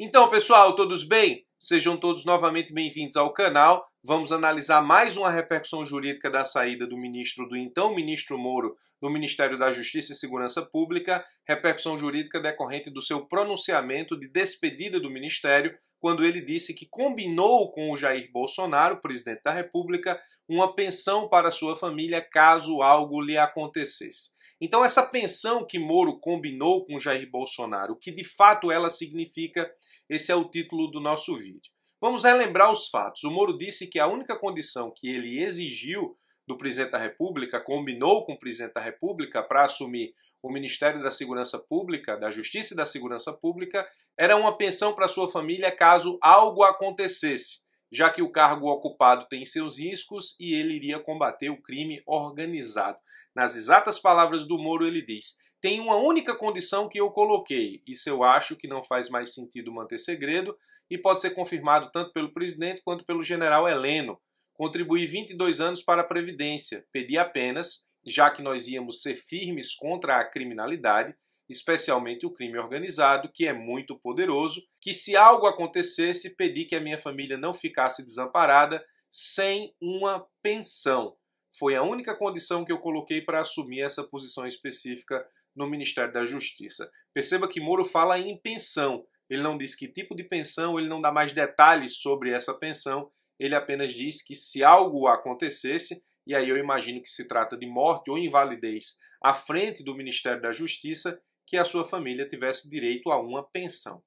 Então, pessoal, todos bem? Sejam todos novamente bem-vindos ao canal. Vamos analisar mais uma repercussão jurídica da saída do ministro, do então ministro Moro, do Ministério da Justiça e Segurança Pública, repercussão jurídica decorrente do seu pronunciamento de despedida do ministério, quando ele disse que combinou com o Jair Bolsonaro, presidente da República, uma pensão para sua família caso algo lhe acontecesse. Então, essa pensão que Moro combinou com Jair Bolsonaro, o que de fato ela significa, esse é o título do nosso vídeo. Vamos relembrar os fatos. O Moro disse que a única condição que ele exigiu do presidente da República, combinou com o presidente da República para assumir o Ministério da Segurança Pública, da Justiça e da Segurança Pública, era uma pensão para sua família caso algo acontecesse já que o cargo ocupado tem seus riscos e ele iria combater o crime organizado. Nas exatas palavras do Moro, ele diz: tem uma única condição que eu coloquei, isso eu acho que não faz mais sentido manter segredo e pode ser confirmado tanto pelo presidente quanto pelo general Heleno. Contribuí 22 anos para a Previdência, pedi apenas, já que nós íamos ser firmes contra a criminalidade, especialmente o crime organizado, que é muito poderoso, que se algo acontecesse, pedi que a minha família não ficasse desamparada sem uma pensão. Foi a única condição que eu coloquei para assumir essa posição específica no Ministério da Justiça. Perceba que Moro fala em pensão. Ele não diz que tipo de pensão, ele não dá mais detalhes sobre essa pensão, ele apenas diz que se algo acontecesse, e aí eu imagino que se trata de morte ou invalidez à frente do Ministério da Justiça, que a sua família tivesse direito a uma pensão.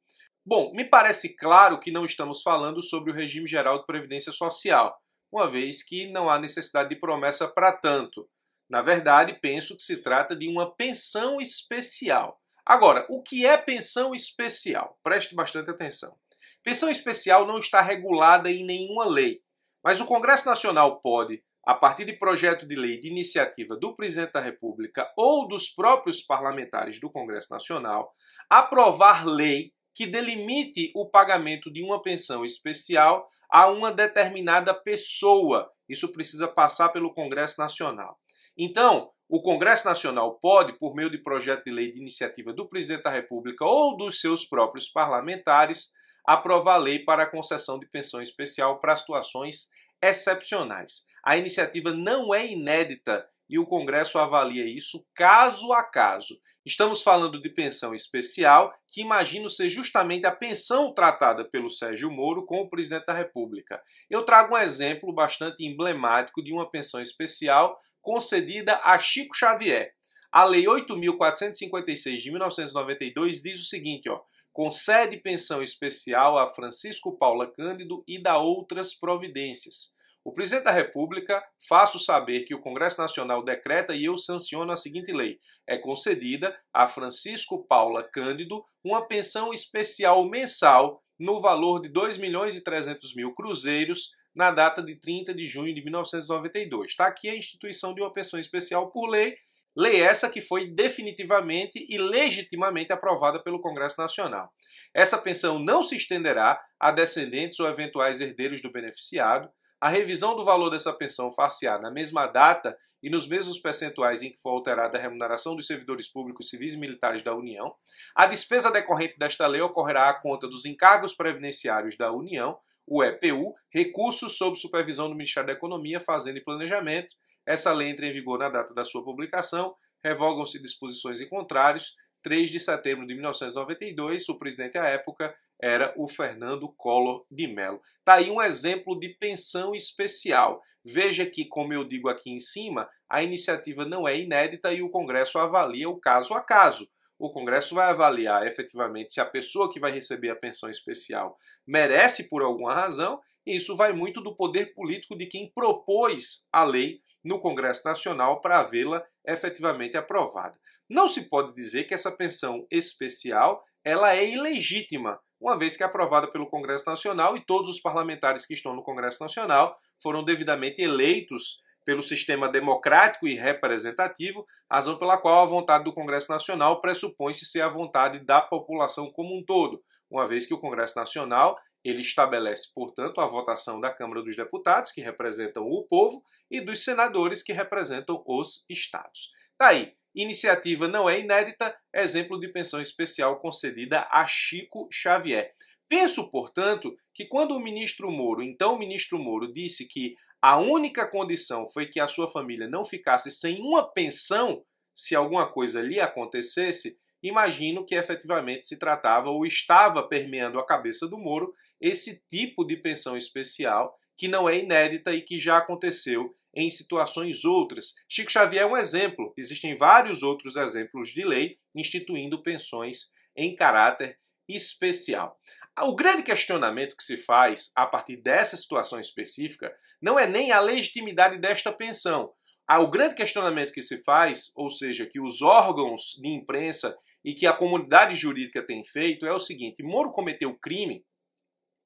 Bom, me parece claro que não estamos falando sobre o regime geral de previdência social, uma vez que não há necessidade de promessa para tanto. Na verdade, penso que se trata de uma pensão especial. Agora, o que é pensão especial? Preste bastante atenção. Pensão especial não está regulada em nenhuma lei, mas o Congresso Nacional pode, a partir de projeto de lei de iniciativa do presidente da República ou dos próprios parlamentares do Congresso Nacional, aprovar lei que delimite o pagamento de uma pensão especial a uma determinada pessoa. Isso precisa passar pelo Congresso Nacional. Então, o Congresso Nacional pode, por meio de projeto de lei de iniciativa do presidente da República ou dos seus próprios parlamentares, aprovar lei para a concessão de pensão especial para situações excepcionais. A iniciativa não é inédita e o Congresso avalia isso caso a caso. Estamos falando de pensão especial, que imagino ser justamente a pensão tratada pelo Sérgio Moro com o presidente da República. Eu trago um exemplo bastante emblemático de uma pensão especial concedida a Chico Xavier. A Lei 8.456 de 1992 diz o seguinte: ó, concede pensão especial a Francisco Paula Cândido e da outras providências. O presidente da República faço saber que o Congresso Nacional decreta e eu sanciono a seguinte lei: é concedida a Francisco Paula Cândido uma pensão especial mensal no valor de 2 milhões e 300 mil cruzeiros na data de 30 de junho de 1992. Está aqui a instituição de uma pensão especial por lei, lei essa que foi definitivamente e legitimamente aprovada pelo Congresso Nacional. Essa pensão não se estenderá a descendentes ou eventuais herdeiros do beneficiado, a revisão do valor dessa pensão far-se-á na mesma data e nos mesmos percentuais em que for alterada a remuneração dos servidores públicos civis e militares da União, a despesa decorrente desta lei ocorrerá à conta dos encargos previdenciários da União, o EPU, recursos sob supervisão do Ministério da Economia, Fazenda e Planejamento. Essa lei entra em vigor na data da sua publicação, revogam-se disposições em contrários. 3 de setembro de 1992, o presidente à época era o Fernando Collor de Mello. Tá aí um exemplo de pensão especial. Veja que, como eu digo aqui em cima, a iniciativa não é inédita e o Congresso avalia o caso a caso. O Congresso vai avaliar efetivamente se a pessoa que vai receber a pensão especial merece por alguma razão, e isso vai muito do poder político de quem propôs a lei no Congresso Nacional para vê-la efetivamente aprovada. Não se pode dizer que essa pensão especial ela é ilegítima, uma vez que é aprovada pelo Congresso Nacional e todos os parlamentares que estão no Congresso Nacional foram devidamente eleitos pelo sistema democrático e representativo, razão pela qual a vontade do Congresso Nacional pressupõe-se ser a vontade da população como um todo, uma vez que o Congresso Nacional ele estabelece, portanto, a votação da Câmara dos Deputados, que representam o povo, e dos senadores, que representam os estados. Daí, tá Iniciativa não é inédita, exemplo de pensão especial concedida a Chico Xavier. Penso, portanto, que quando o ministro Moro, então o ministro Moro, disse que a única condição foi que a sua família não ficasse sem uma pensão se alguma coisa lhe acontecesse, imagino que efetivamente se tratava ou estava permeando a cabeça do Moro esse tipo de pensão especial que não é inédita e que já aconteceu em situações outras. Chico Xavier é um exemplo. Existem vários outros exemplos de lei instituindo pensões em caráter especial. O grande questionamento que se faz a partir dessa situação específica não é nem a legitimidade desta pensão. Ah, o grande questionamento que se faz, ou seja, que os órgãos de imprensa e que a comunidade jurídica tem feito, é o seguinte: Moro cometeu crime.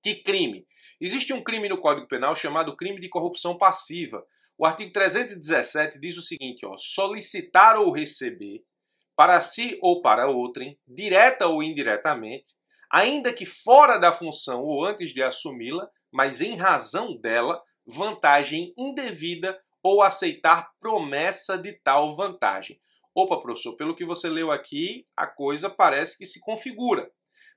Que crime? Existe um crime no Código Penal chamado crime de corrupção passiva. O artigo 317 diz o seguinte: ó, solicitar ou receber, para si ou para outrem, direta ou indiretamente, ainda que fora da função ou antes de assumi-la, mas em razão dela, vantagem indevida ou aceitar promessa de tal vantagem. Opa, professor, pelo que você leu aqui, a coisa parece que se configura.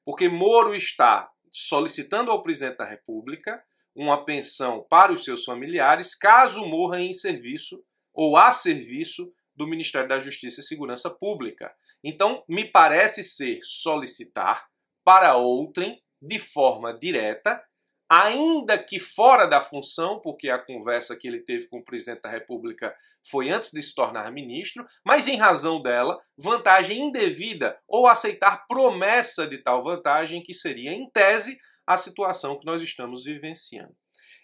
Porque Moro está solicitando ao presidente da República uma pensão para os seus familiares caso morra em serviço ou a serviço do Ministério da Justiça e Segurança Pública. Então, me parece ser solicitar para outrem, de forma direta, ainda que fora da função, porque a conversa que ele teve com o presidente da República foi antes de se tornar ministro, mas em razão dela, vantagem indevida ou aceitar promessa de tal vantagem que seria, em tese, a situação que nós estamos vivenciando.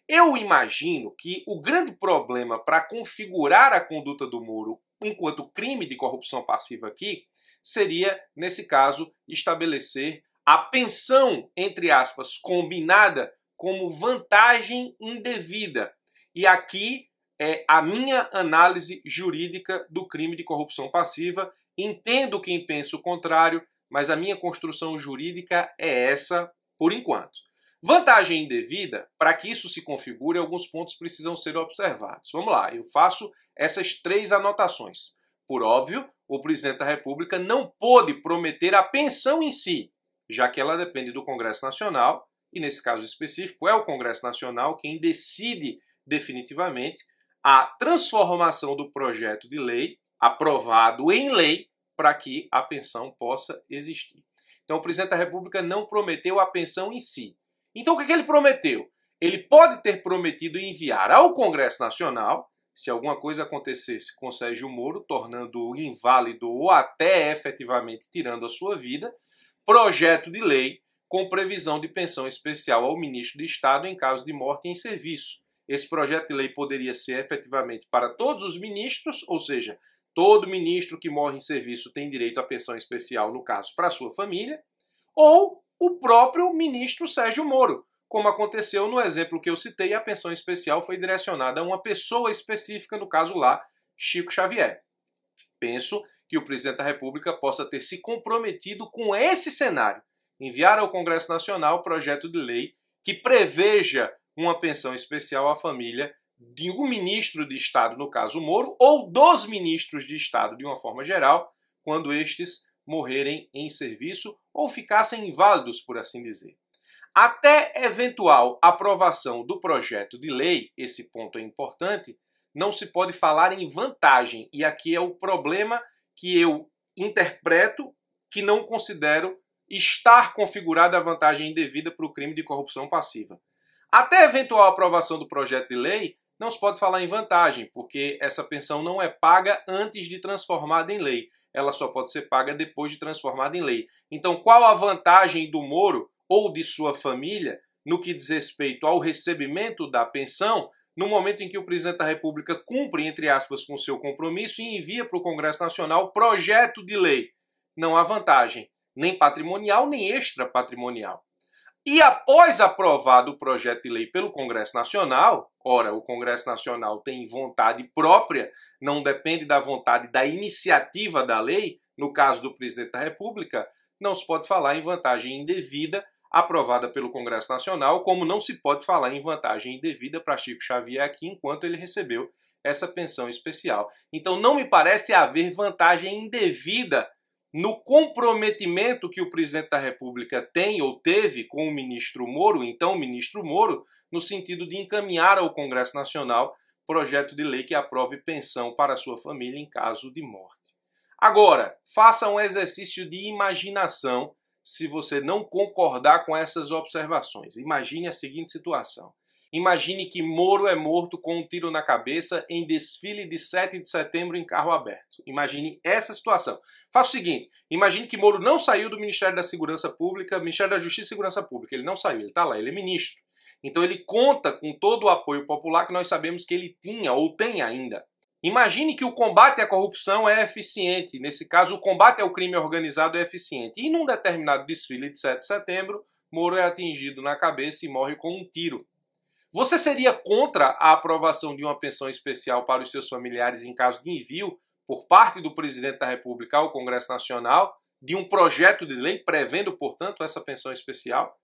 Eu imagino que o grande problema para configurar a conduta do Moro enquanto crime de corrupção passiva aqui seria, nesse caso, estabelecer a pensão, entre aspas, combinada como vantagem indevida. E aqui é a minha análise jurídica do crime de corrupção passiva. Entendo quem pensa o contrário, mas a minha construção jurídica é essa por enquanto. Vantagem indevida, para que isso se configure, alguns pontos precisam ser observados. Vamos lá, eu faço essas três anotações. Por óbvio, o presidente da República não pôde prometer a pensão em si, já que ela depende do Congresso Nacional, e nesse caso específico é o Congresso Nacional quem decide definitivamente a transformação do projeto de lei aprovado em lei para que a pensão possa existir. Então o presidente da República não prometeu a pensão em si. Então o que, é que ele prometeu? Ele pode ter prometido enviar ao Congresso Nacional, se alguma coisa acontecesse com Sérgio Moro, tornando-o inválido ou até efetivamente tirando a sua vida, projeto de lei com previsão de pensão especial ao ministro de Estado em caso de morte em serviço. Esse projeto de lei poderia ser efetivamente para todos os ministros, ou seja, todo ministro que morre em serviço tem direito à pensão especial, no caso, para sua família, ou o próprio ministro Sérgio Moro. Como aconteceu no exemplo que eu citei, a pensão especial foi direcionada a uma pessoa específica, no caso lá, Chico Xavier. Penso que o presidente da República possa ter se comprometido com esse cenário, enviar ao Congresso Nacional projeto de lei que preveja uma pensão especial à família de um ministro de Estado, no caso Moro, ou dos ministros de Estado, de uma forma geral, quando estes morrerem em serviço ou ficassem inválidos, por assim dizer. Até eventual aprovação do projeto de lei, esse ponto é importante, não se pode falar em vantagem, e aqui é o problema que eu interpreto que não considero estar configurada a vantagem indevida para o crime de corrupção passiva. Até eventual aprovação do projeto de lei, não se pode falar em vantagem, porque essa pensão não é paga antes de transformada em lei. Ela só pode ser paga depois de transformada em lei. Então, qual a vantagem do Moro ou de sua família no que diz respeito ao recebimento da pensão? no momento em que o presidente da República cumpre, entre aspas, com seu compromisso e envia para o Congresso Nacional projeto de lei. Não há vantagem, nem patrimonial, nem extra patrimonial. E após aprovado o projeto de lei pelo Congresso Nacional, ora, o Congresso Nacional tem vontade própria, não depende da vontade da iniciativa da lei, no caso do presidente da República, não se pode falar em vantagem indevida aprovada pelo Congresso Nacional, como não se pode falar em vantagem indevida para Chico Xavier aqui enquanto ele recebeu essa pensão especial. Então não me parece haver vantagem indevida no comprometimento que o presidente da República tem ou teve com o ministro Moro, então ministro Moro, no sentido de encaminhar ao Congresso Nacional projeto de lei que aprove pensão para sua família em caso de morte. Agora, faça um exercício de imaginação se você não concordar com essas observações. Imagine a seguinte situação: Imagine que Moro é morto com um tiro na cabeça em desfile de 7 de setembro em carro aberto. Imagine essa situação. Faça o seguinte: imagine que Moro não saiu do Ministério da Segurança Pública, Ministério da Justiça e Segurança Pública. Ele não saiu, ele está lá, ele é ministro. Então ele conta com todo o apoio popular que nós sabemos que ele tinha ou tem ainda. Imagine que o combate à corrupção é eficiente, nesse caso, o combate ao crime organizado é eficiente. E num determinado desfile de 7 de setembro, Moro é atingido na cabeça e morre com um tiro. Você seria contra a aprovação de uma pensão especial para os seus familiares em caso de envio, por parte do presidente da República ao Congresso Nacional, de um projeto de lei prevendo, portanto, essa pensão especial?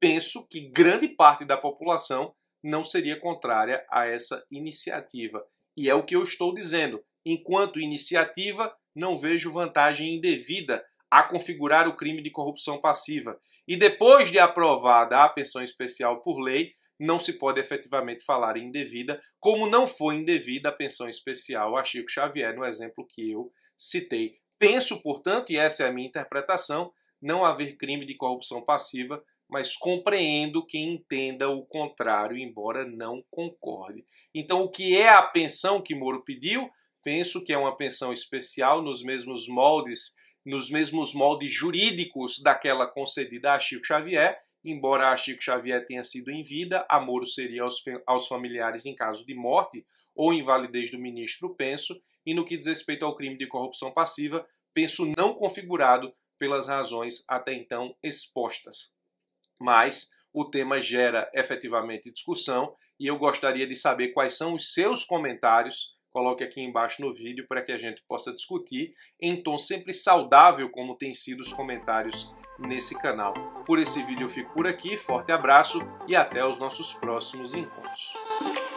Penso que grande parte da população não seria contrária a essa iniciativa. E é o que eu estou dizendo. Enquanto iniciativa, não vejo vantagem indevida a configurar o crime de corrupção passiva. E depois de aprovada a pensão especial por lei, não se pode efetivamente falar em indevida, como não foi indevida a pensão especial a Chico Xavier, no exemplo que eu citei. Penso, portanto, e essa é a minha interpretação, não haver crime de corrupção passiva, mas compreendo quem entenda o contrário, embora não concorde. Então, o que é a pensão que Moro pediu? Penso que é uma pensão especial nos mesmos moldes, nos mesmos moldes jurídicos daquela concedida a Chico Xavier, Embora Chico Xavier tenha sido em vida, amor seria aos, aos familiares em caso de morte ou invalidez do ministro Penso, e no que diz respeito ao crime de corrupção passiva, Penso não configurado pelas razões até então expostas. Mas o tema gera efetivamente discussão e eu gostaria de saber quais são os seus comentários coloque aqui embaixo no vídeo para que a gente possa discutir em tom sempre saudável, como tem sido os comentários nesse canal. Por esse vídeo eu fico por aqui, forte abraço e até os nossos próximos encontros.